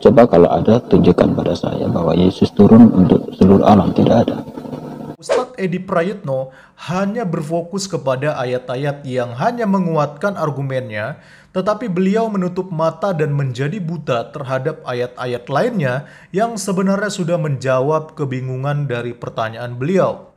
Coba kalau ada, tunjukkan pada saya bahwa Yesus turun untuk seluruh alam, tidak ada. Ustadz Edi Prayitno hanya berfokus kepada ayat-ayat yang hanya menguatkan argumennya, tetapi beliau menutup mata dan menjadi buta terhadap ayat-ayat lainnya yang sebenarnya sudah menjawab kebingungan dari pertanyaan beliau.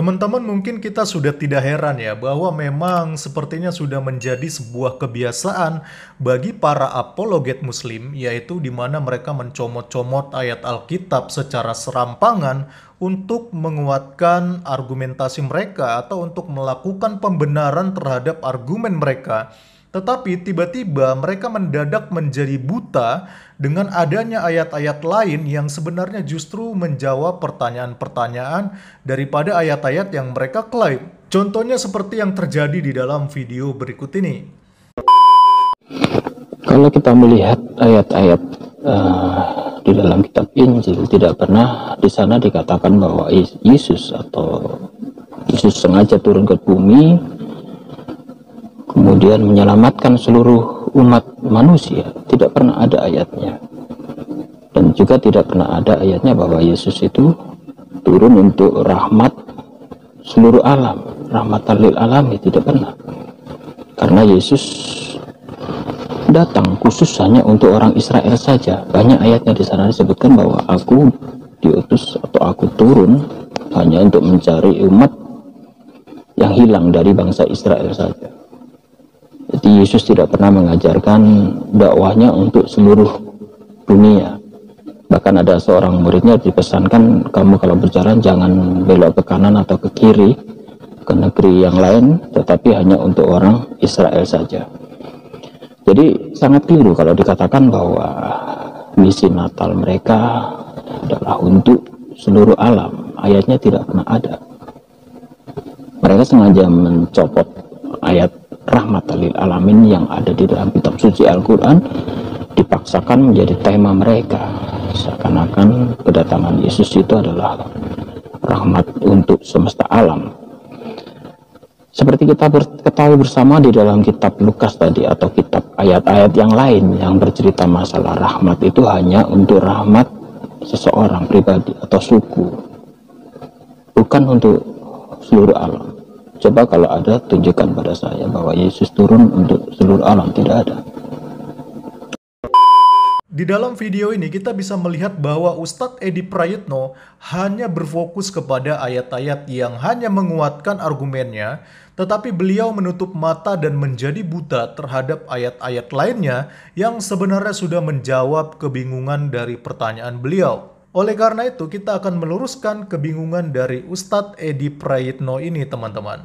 Teman-teman mungkin kita sudah tidak heran ya bahwa memang sepertinya sudah menjadi sebuah kebiasaan bagi para apologet muslim yaitu di mana mereka mencomot-comot ayat Alkitab secara serampangan untuk menguatkan argumentasi mereka atau untuk melakukan pembenaran terhadap argumen mereka tetapi tiba-tiba mereka mendadak menjadi buta dengan adanya ayat-ayat lain yang sebenarnya justru menjawab pertanyaan-pertanyaan daripada ayat-ayat yang mereka klaim. Contohnya seperti yang terjadi di dalam video berikut ini. Kalau kita melihat ayat-ayat uh, di dalam kitab Injil tidak pernah di sana dikatakan bahwa Yesus atau Yesus sengaja turun ke bumi kemudian menyelamatkan seluruh umat manusia tidak pernah ada ayatnya dan juga tidak pernah ada ayatnya bahwa Yesus itu turun untuk rahmat seluruh alam rahmat alam alamnya tidak pernah karena Yesus datang khusus hanya untuk orang Israel saja banyak ayatnya di sana disebutkan bahwa aku diutus atau aku turun hanya untuk mencari umat yang hilang dari bangsa Israel saja jadi Yesus tidak pernah mengajarkan dakwahnya untuk seluruh dunia. Bahkan ada seorang muridnya dipesankan, kamu kalau berjalan jangan belok ke kanan atau ke kiri, ke negeri yang lain, tetapi hanya untuk orang Israel saja. Jadi sangat keliru kalau dikatakan bahwa misi Natal mereka adalah untuk seluruh alam. Ayatnya tidak pernah ada. Mereka sengaja mencopot ayat rahmatan lil alamin yang ada di dalam kitab suci Al-Quran dipaksakan menjadi tema mereka seakan-akan kedatangan Yesus itu adalah rahmat untuk semesta alam seperti kita ketahui bersama di dalam kitab Lukas tadi atau kitab ayat-ayat yang lain yang bercerita masalah rahmat itu hanya untuk rahmat seseorang pribadi atau suku bukan untuk seluruh alam Coba kalau ada, tunjukkan pada saya bahwa Yesus turun untuk seluruh alam. Tidak ada. Di dalam video ini kita bisa melihat bahwa Ustadz Edi Prayitno hanya berfokus kepada ayat-ayat yang hanya menguatkan argumennya, tetapi beliau menutup mata dan menjadi buta terhadap ayat-ayat lainnya yang sebenarnya sudah menjawab kebingungan dari pertanyaan beliau. Oleh karena itu, kita akan meluruskan kebingungan dari Ustadz Edi Prayitno ini, teman-teman.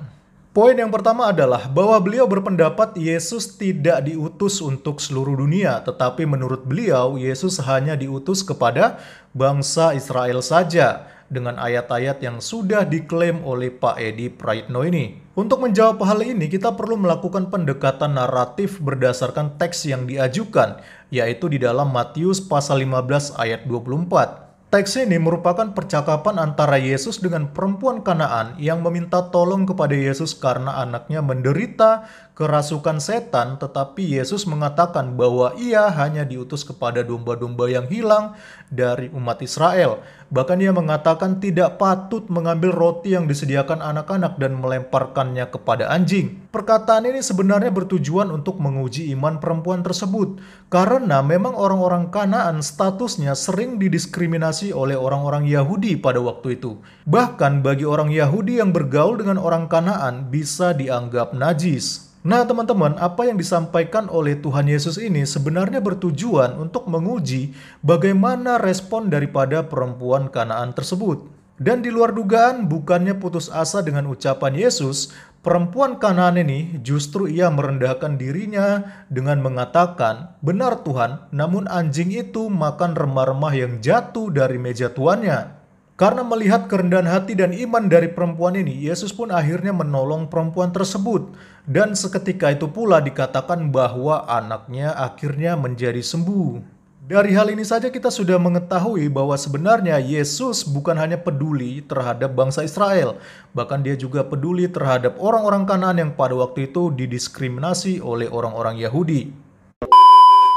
Poin yang pertama adalah bahwa beliau berpendapat Yesus tidak diutus untuk seluruh dunia, tetapi menurut beliau Yesus hanya diutus kepada bangsa Israel saja dengan ayat-ayat yang sudah diklaim oleh Pak Edi Prayitno ini. Untuk menjawab hal ini, kita perlu melakukan pendekatan naratif berdasarkan teks yang diajukan, yaitu di dalam Matius pasal 15 ayat 24. Teks ini merupakan percakapan antara Yesus dengan perempuan Kanaan yang meminta tolong kepada Yesus karena anaknya menderita kerasukan setan, tetapi Yesus mengatakan bahwa ia hanya diutus kepada domba-domba yang hilang dari umat Israel. Bahkan ia mengatakan tidak patut mengambil roti yang disediakan anak-anak dan melemparkannya kepada anjing. Perkataan ini sebenarnya bertujuan untuk menguji iman perempuan tersebut, karena memang orang-orang Kanaan statusnya sering didiskriminasi oleh orang-orang Yahudi pada waktu itu. Bahkan bagi orang Yahudi yang bergaul dengan orang Kanaan bisa dianggap najis. Nah, teman-teman, apa yang disampaikan oleh Tuhan Yesus ini sebenarnya bertujuan untuk menguji bagaimana respon daripada perempuan Kanaan tersebut. Dan di luar dugaan, bukannya putus asa dengan ucapan Yesus, perempuan Kanaan ini justru ia merendahkan dirinya dengan mengatakan, "Benar Tuhan, namun anjing itu makan remah-remah yang jatuh dari meja tuannya." Karena melihat kerendahan hati dan iman dari perempuan ini, Yesus pun akhirnya menolong perempuan tersebut. Dan seketika itu pula dikatakan bahwa anaknya akhirnya menjadi sembuh. Dari hal ini saja kita sudah mengetahui bahwa sebenarnya Yesus bukan hanya peduli terhadap bangsa Israel, bahkan dia juga peduli terhadap orang-orang Kanan yang pada waktu itu didiskriminasi oleh orang-orang Yahudi.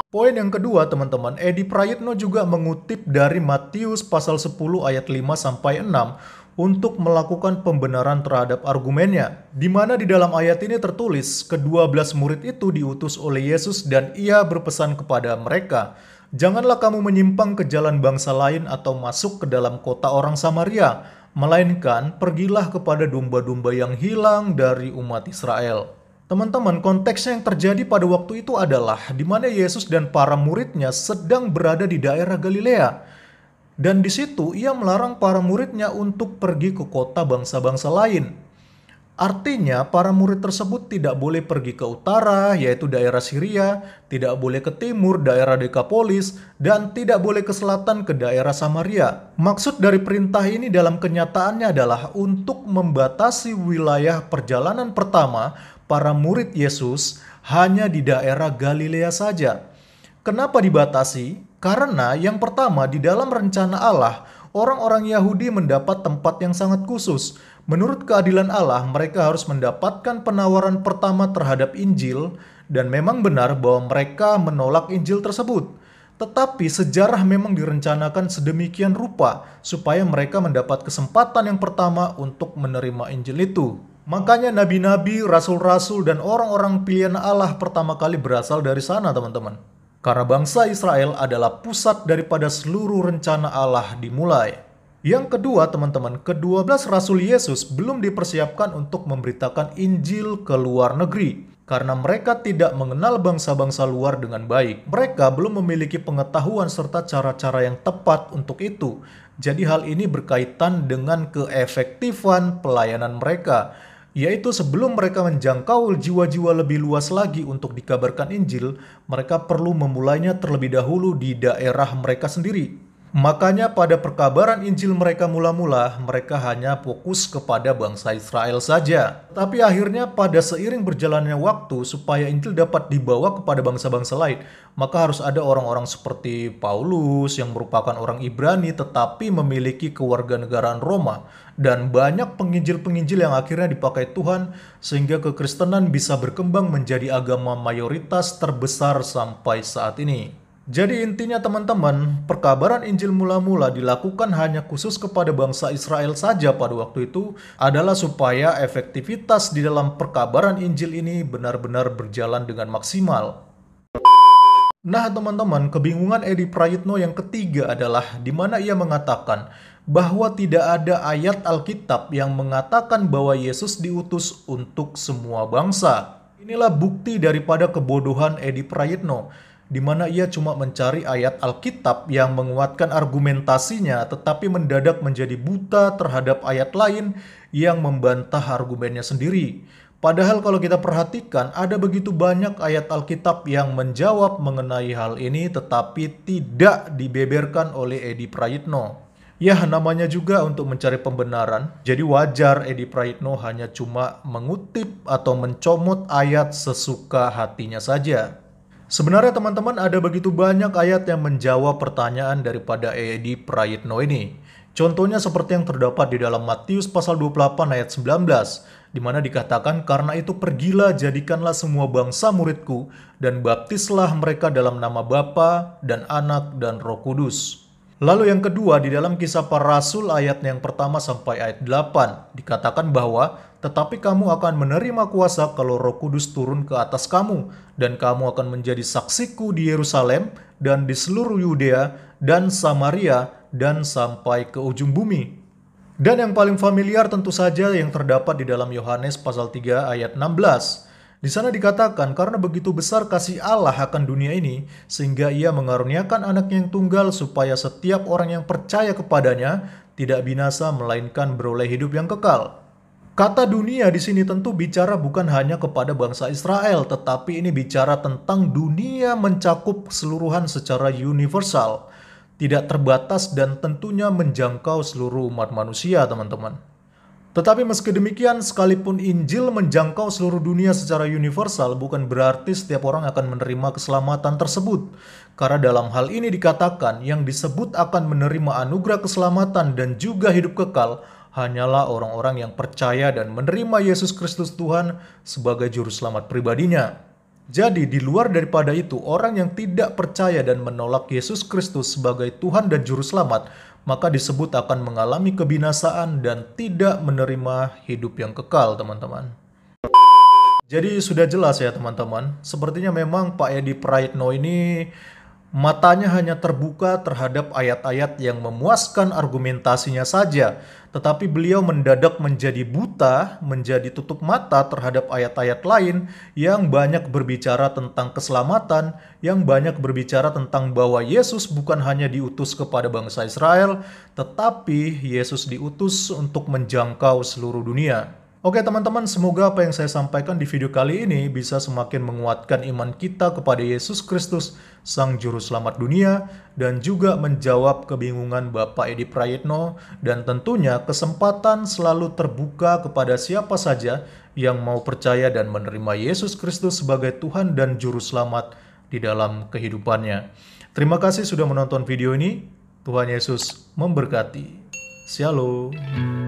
Poin yang kedua, teman-teman, Edi Prayitno juga mengutip dari Matius pasal 10 ayat 5 sampai 6 untuk melakukan pembenaran terhadap argumennya, di mana di dalam ayat ini tertulis, kedua belas murid itu diutus oleh Yesus dan ia berpesan kepada mereka, Janganlah kamu menyimpang ke jalan bangsa lain atau masuk ke dalam kota orang Samaria, melainkan pergilah kepada domba-domba yang hilang dari umat Israel. Teman-teman, konteksnya yang terjadi pada waktu itu adalah di mana Yesus dan para muridnya sedang berada di daerah Galilea. Dan di situ ia melarang para muridnya untuk pergi ke kota bangsa-bangsa lain. Artinya, para murid tersebut tidak boleh pergi ke utara, yaitu daerah Syria, tidak boleh ke timur, daerah Dekapolis, dan tidak boleh ke selatan, ke daerah Samaria. Maksud dari perintah ini dalam kenyataannya adalah untuk membatasi wilayah perjalanan pertama para murid Yesus hanya di daerah Galilea saja. Kenapa dibatasi? Karena yang pertama, di dalam rencana Allah, orang-orang Yahudi mendapat tempat yang sangat khusus Menurut keadilan Allah, mereka harus mendapatkan penawaran pertama terhadap Injil, dan memang benar bahwa mereka menolak Injil tersebut. Tetapi sejarah memang direncanakan sedemikian rupa supaya mereka mendapat kesempatan yang pertama untuk menerima Injil itu. Makanya nabi-nabi, rasul-rasul, dan orang-orang pilihan Allah pertama kali berasal dari sana teman-teman. Karena bangsa Israel adalah pusat daripada seluruh rencana Allah dimulai. Yang kedua, teman-teman, ke-12 rasul Yesus belum dipersiapkan untuk memberitakan Injil ke luar negeri karena mereka tidak mengenal bangsa-bangsa luar dengan baik. Mereka belum memiliki pengetahuan serta cara-cara yang tepat untuk itu. Jadi hal ini berkaitan dengan keefektifan pelayanan mereka, yaitu sebelum mereka menjangkau jiwa-jiwa lebih luas lagi untuk dikabarkan Injil, mereka perlu memulainya terlebih dahulu di daerah mereka sendiri. Makanya pada perkabaran Injil mereka mula-mula, mereka hanya fokus kepada bangsa Israel saja. Tapi akhirnya pada seiring berjalannya waktu, supaya Injil dapat dibawa kepada bangsa-bangsa lain, maka harus ada orang-orang seperti Paulus yang merupakan orang Ibrani tetapi memiliki kewarganegaraan Roma. Dan banyak penginjil-penginjil yang akhirnya dipakai Tuhan sehingga kekristenan bisa berkembang menjadi agama mayoritas terbesar sampai saat ini. Jadi intinya teman-teman, perkabaran Injil mula-mula dilakukan hanya khusus kepada bangsa Israel saja pada waktu itu adalah supaya efektivitas di dalam perkabaran Injil ini benar-benar berjalan dengan maksimal. Nah teman-teman, kebingungan Edi Prayitno yang ketiga adalah di mana ia mengatakan bahwa tidak ada ayat Alkitab yang mengatakan bahwa Yesus diutus untuk semua bangsa. Inilah bukti daripada kebodohan Edi Prayitno di mana ia cuma mencari ayat Alkitab yang menguatkan argumentasinya, tetapi mendadak menjadi buta terhadap ayat lain yang membantah argumennya sendiri. Padahal kalau kita perhatikan, ada begitu banyak ayat Alkitab yang menjawab mengenai hal ini, tetapi tidak dibeberkan oleh Edi Prayitno. Ya, namanya juga untuk mencari pembenaran. Jadi wajar Edi Prayitno hanya cuma mengutip atau mencomot ayat sesuka hatinya saja. Sebenarnya teman-teman ada begitu banyak ayat yang menjawab pertanyaan daripada Edi Prayitno ini. Contohnya seperti yang terdapat di dalam Matius pasal 28 ayat 19, di mana dikatakan karena itu pergilah jadikanlah semua bangsa muridku dan baptislah mereka dalam nama Bapa dan Anak dan Roh Kudus. Lalu yang kedua di dalam kisah para rasul ayat yang pertama sampai ayat 8 dikatakan bahwa tetapi kamu akan menerima kuasa kalau Roh Kudus turun ke atas kamu, dan kamu akan menjadi saksiku di Yerusalem dan di seluruh Yudea dan Samaria dan sampai ke ujung bumi. Dan yang paling familiar tentu saja yang terdapat di dalam Yohanes pasal 3 ayat 16. Di sana dikatakan karena begitu besar kasih Allah akan dunia ini sehingga ia mengaruniakan anaknya yang tunggal supaya setiap orang yang percaya kepadanya tidak binasa melainkan beroleh hidup yang kekal. Kata dunia di sini tentu bicara bukan hanya kepada bangsa Israel, tetapi ini bicara tentang dunia mencakup keseluruhan secara universal, tidak terbatas dan tentunya menjangkau seluruh umat manusia, teman-teman. Tetapi meski demikian, sekalipun Injil menjangkau seluruh dunia secara universal, bukan berarti setiap orang akan menerima keselamatan tersebut. Karena dalam hal ini dikatakan, yang disebut akan menerima anugerah keselamatan dan juga hidup kekal – hanyalah orang-orang yang percaya dan menerima Yesus Kristus Tuhan sebagai juru selamat pribadinya. Jadi, di luar daripada itu, orang yang tidak percaya dan menolak Yesus Kristus sebagai Tuhan dan Juru Selamat, maka disebut akan mengalami kebinasaan dan tidak menerima hidup yang kekal, teman-teman. Jadi, sudah jelas ya, teman-teman. Sepertinya memang Pak Edi Prayitno ini Matanya hanya terbuka terhadap ayat-ayat yang memuaskan argumentasinya saja, tetapi beliau mendadak menjadi buta, menjadi tutup mata terhadap ayat-ayat lain yang banyak berbicara tentang keselamatan, yang banyak berbicara tentang bahwa Yesus bukan hanya diutus kepada bangsa Israel, tetapi Yesus diutus untuk menjangkau seluruh dunia. Oke teman-teman, semoga apa yang saya sampaikan di video kali ini bisa semakin menguatkan iman kita kepada Yesus Kristus, Sang Juru Selamat dunia, dan juga menjawab kebingungan Bapak Edi Prayitno, dan tentunya kesempatan selalu terbuka kepada siapa saja yang mau percaya dan menerima Yesus Kristus sebagai Tuhan dan Juru Selamat di dalam kehidupannya. Terima kasih sudah menonton video ini. Tuhan Yesus memberkati. Shalom.